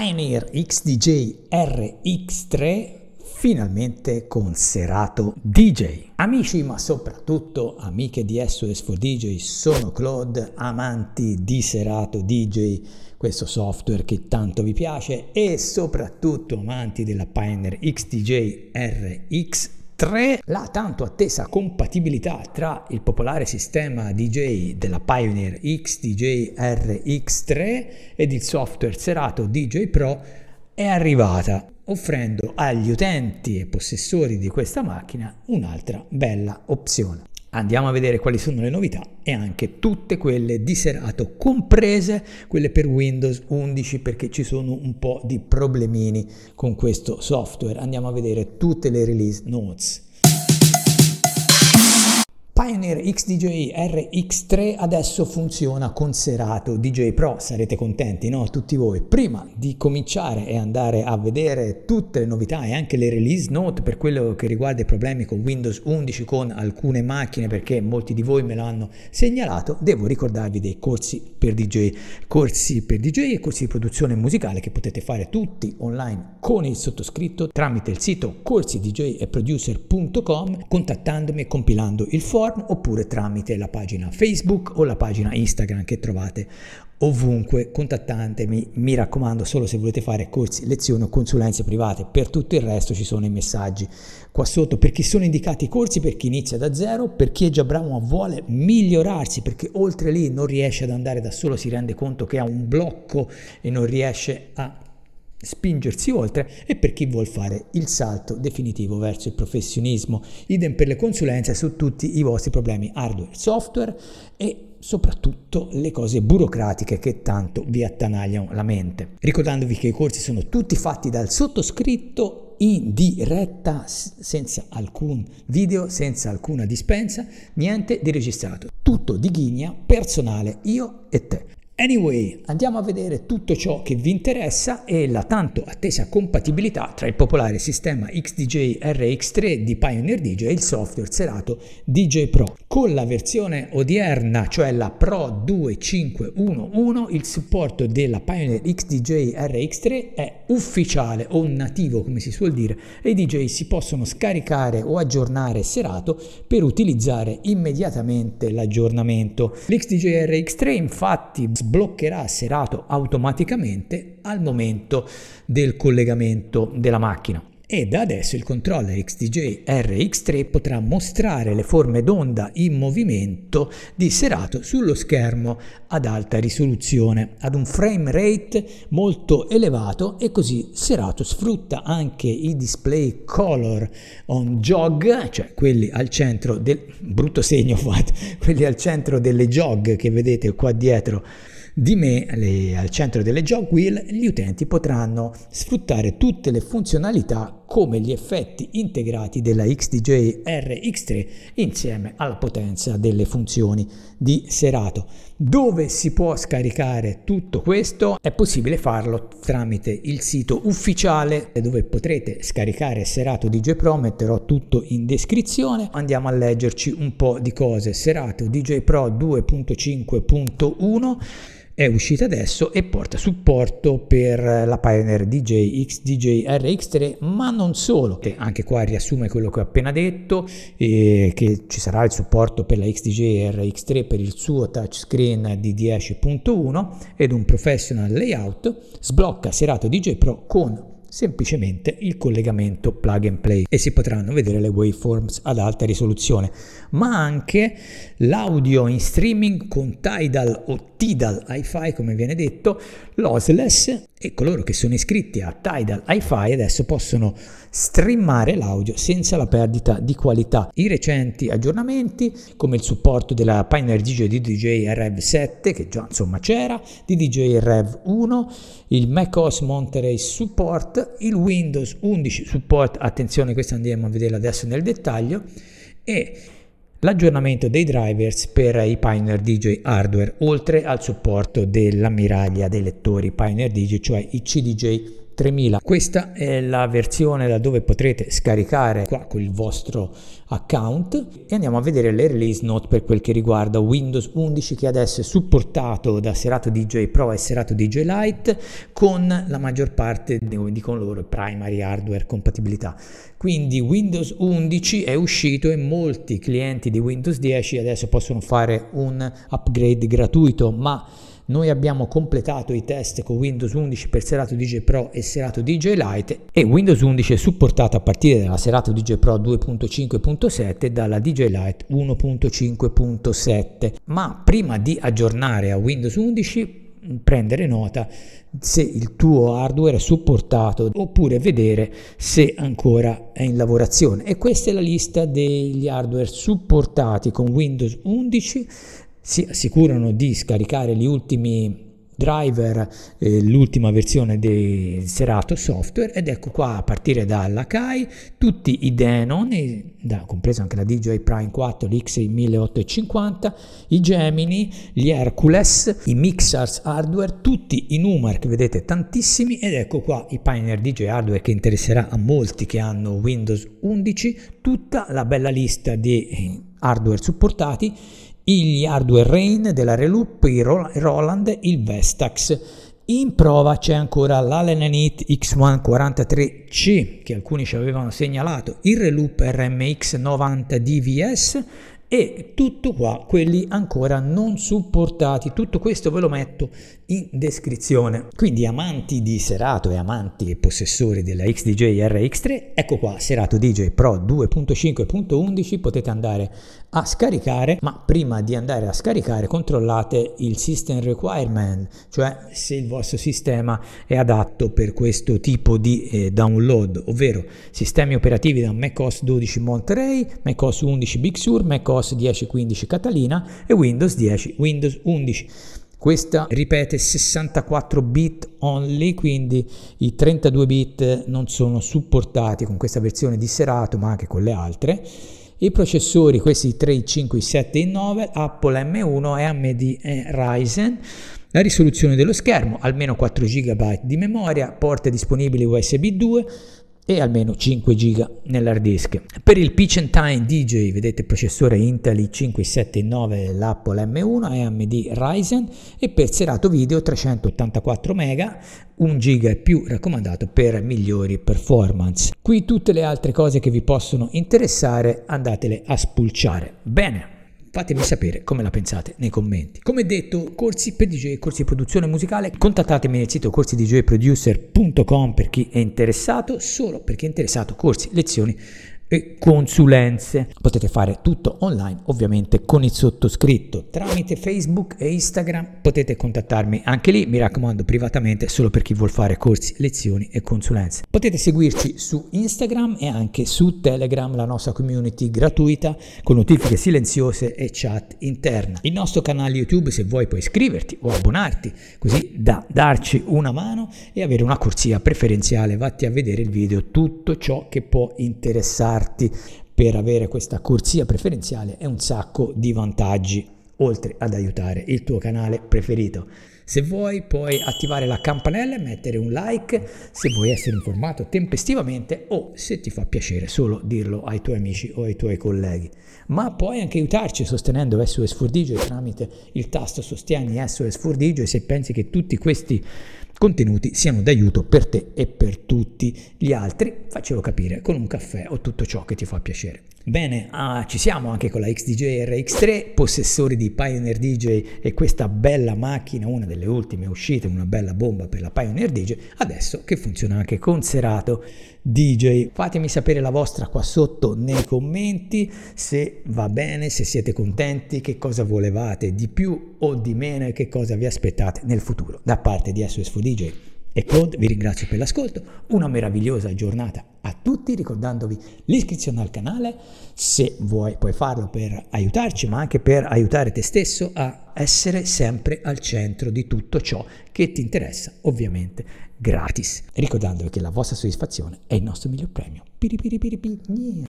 Pioneer XDJ RX3 finalmente con Serato DJ. Amici ma soprattutto amiche di SOS 4 DJ, sono Claude, amanti di Serato DJ, questo software che tanto vi piace e soprattutto amanti della Pioneer XDJ RX 3 3. La tanto attesa compatibilità tra il popolare sistema DJ della Pioneer XDJ RX3 ed il software serato DJ Pro è arrivata, offrendo agli utenti e possessori di questa macchina un'altra bella opzione andiamo a vedere quali sono le novità e anche tutte quelle di Serato, comprese quelle per Windows 11 perché ci sono un po' di problemini con questo software. Andiamo a vedere tutte le release notes. Pioneer XDJ RX3 adesso funziona con Serato DJ Pro, sarete contenti, no? Tutti voi. Prima di cominciare e andare a vedere tutte le novità e anche le release note per quello che riguarda i problemi con Windows 11 con alcune macchine, perché molti di voi me l'hanno segnalato, devo ricordarvi dei corsi per DJ, corsi per DJ e corsi di produzione musicale che potete fare tutti online con il sottoscritto tramite il sito corsidj e producer.com contattandomi e compilando il forum Platform oppure tramite la pagina Facebook o la pagina Instagram che trovate ovunque. Contattatemi, mi raccomando, solo se volete fare corsi, lezioni o consulenze private. Per tutto il resto ci sono i messaggi qua sotto per chi sono indicati i corsi, per chi inizia da zero, per chi è già bravo ma vuole migliorarsi perché oltre lì non riesce ad andare da solo, si rende conto che ha un blocco e non riesce a spingersi oltre e per chi vuol fare il salto definitivo verso il professionismo. Idem per le consulenze su tutti i vostri problemi hardware, software e soprattutto le cose burocratiche che tanto vi attanagliano la mente. Ricordandovi che i corsi sono tutti fatti dal sottoscritto in diretta senza alcun video, senza alcuna dispensa, niente di registrato. Tutto di ghigna personale, io e te. Anyway, andiamo a vedere tutto ciò che vi interessa e la tanto attesa compatibilità tra il popolare sistema XDJ RX3 di Pioneer DJ e il software serato DJ Pro. Con la versione odierna, cioè la Pro 2511, il supporto della Pioneer XDJ RX3 è ufficiale o nativo, come si suol dire, e i DJ si possono scaricare o aggiornare serato per utilizzare immediatamente l'aggiornamento. L'XDJ RX3 infatti sbloccherà Serato automaticamente al momento del collegamento della macchina. E da adesso il controller XDJ RX3 potrà mostrare le forme d'onda in movimento di Serato sullo schermo ad alta risoluzione, ad un frame rate molto elevato e così Serato sfrutta anche i display color on jog, cioè quelli al centro del brutto segno fatto, quelli al centro delle jog che vedete qua dietro di me le, al centro delle jog wheel, gli utenti potranno sfruttare tutte le funzionalità come gli effetti integrati della XDJ RX3 insieme alla potenza delle funzioni di serato. Dove si può scaricare tutto questo? È possibile farlo tramite il sito ufficiale dove potrete scaricare Serato DJ Pro, metterò tutto in descrizione. Andiamo a leggerci un po' di cose. Serato DJ Pro 2.5.1 è uscita adesso e porta supporto per la Pioneer DJ XDJ RX3, ma non solo. che anche qua riassume quello che ho appena detto, eh, che ci sarà il supporto per la XDJ RX3 per il suo touchscreen di 10.1 ed un professional layout, sblocca Serato DJ Pro con semplicemente il collegamento plug and play e si potranno vedere le waveforms ad alta risoluzione, ma anche l'audio in streaming con Tidal o Tidal Hi-Fi come viene detto, lossless e coloro che sono iscritti a Tidal Hi-Fi adesso possono streamare l'audio senza la perdita di qualità. I recenti aggiornamenti come il supporto della Pioneer DJ di DJ Rev 7 che già insomma c'era, di DJ Rev 1, il Mac OS Monterey Support il Windows 11 supporta, attenzione questo andiamo a vederla adesso nel dettaglio, e l'aggiornamento dei drivers per i Pioneer DJ hardware, oltre al supporto dell'ammiraglia dei lettori Pioneer DJ, cioè i CDJ 3000. Questa è la versione da dove potrete scaricare qua con il vostro account e andiamo a vedere le release note per quel che riguarda Windows 11 che adesso è supportato da Serato DJ Pro e Serato DJ Lite con la maggior parte di con loro primary hardware compatibilità. Quindi Windows 11 è uscito e molti clienti di Windows 10 adesso possono fare un upgrade gratuito, ma noi abbiamo completato i test con Windows 11 per Serato DJ Pro e Serato DJ Lite e Windows 11 è supportato a partire dalla Serato DJ Pro 2.5.7 e dalla DJ Lite 1.5.7. Ma prima di aggiornare a Windows 11 mm, prendere nota se il tuo hardware è supportato oppure vedere se ancora è in lavorazione e questa è la lista degli hardware supportati con Windows 11 si assicurano di scaricare gli ultimi driver, eh, l'ultima versione del Serato software ed ecco qua a partire dalla CAI tutti i Denon, i, da, compreso anche la DJI Prime 4, l'X1850, i Gemini, gli Hercules, i Mixers Hardware, tutti i Numer che vedete tantissimi ed ecco qua i Pioneer DJ Hardware che interesserà a molti che hanno Windows 11, tutta la bella lista di eh, hardware supportati gli hardware Rain della Reloop, il Roland, il Vestax. In prova c'è ancora l'Alenanit X143C che alcuni ci avevano segnalato, il Reloop RMX90DVS e tutto qua, quelli ancora non supportati. Tutto questo ve lo metto in descrizione. Quindi amanti di Serato e amanti e possessori della XDJ RX3, ecco qua Serato DJ Pro 2.5.11 potete andare a scaricare, ma prima di andare a scaricare controllate il system requirement, cioè se il vostro sistema è adatto per questo tipo di eh, download, ovvero sistemi operativi da macOS 12 Monterey, macOS 11 Big Sur, macOS 10 15 Catalina e Windows 10 Windows 11. Questa ripete 64 bit only, quindi i 32 bit non sono supportati con questa versione di Serato, ma anche con le altre. I processori, questi 3, 5, 7 e 9, Apple M1 e eh, AMD Ryzen. La risoluzione dello schermo, almeno 4 GB di memoria, porte disponibili USB 2, e almeno 5 GB nell'hard disk. Per il Pitch Time DJ, vedete processore Intel i579 l'Apple M1 AMD Ryzen e per serato video 384 MB, 1 GB e più raccomandato per migliori performance. Qui tutte le altre cose che vi possono interessare andatele a spulciare. Bene, Fatemi sapere come la pensate nei commenti. Come detto, corsi per DJ, corsi di produzione musicale, contattatemi nel sito corsidjproducer.com per chi è interessato, solo per chi è interessato corsi, lezioni e consulenze. Potete fare tutto online ovviamente con il sottoscritto. Tramite Facebook e Instagram potete contattarmi anche lì, mi raccomando privatamente solo per chi vuol fare corsi, lezioni e consulenze. Potete seguirci su Instagram e anche su Telegram, la nostra community gratuita con notifiche silenziose e chat interna. Il nostro canale YouTube se vuoi puoi iscriverti o abbonarti così da darci una mano e avere una corsia preferenziale. Vatti a vedere il video tutto ciò che può interessarti adattarti per avere questa corsia preferenziale è un sacco di vantaggi oltre ad aiutare il tuo canale preferito. Se vuoi puoi attivare la campanella e mettere un like se vuoi essere informato tempestivamente o se ti fa piacere solo dirlo ai tuoi amici o ai tuoi colleghi. Ma puoi anche aiutarci sostenendo SOS Fordigio tramite il tasto sostieni SOS Fordigio e se pensi che tutti questi contenuti siano d'aiuto per te e per tutti gli altri, faccelo capire con un caffè o tutto ciò che ti fa piacere. Bene, ah, ci siamo anche con la XDJ RX3, possessori di Pioneer DJ e questa bella macchina, una delle ultime uscite, una bella bomba per la Pioneer DJ, adesso che funziona anche con Serato DJ. Fatemi sapere la vostra qua sotto nei commenti se va bene, se siete contenti, che cosa volevate di più o di meno e che cosa vi aspettate nel futuro da parte di SOS4DJ e Claude vi ringrazio per l'ascolto, una meravigliosa giornata a tutti ricordandovi l'iscrizione al canale se vuoi puoi farlo per aiutarci ma anche per aiutare te stesso a essere sempre al centro di tutto ciò che ti interessa ovviamente gratis ricordandovi che la vostra soddisfazione è il nostro miglior premio. Piripiripiripi.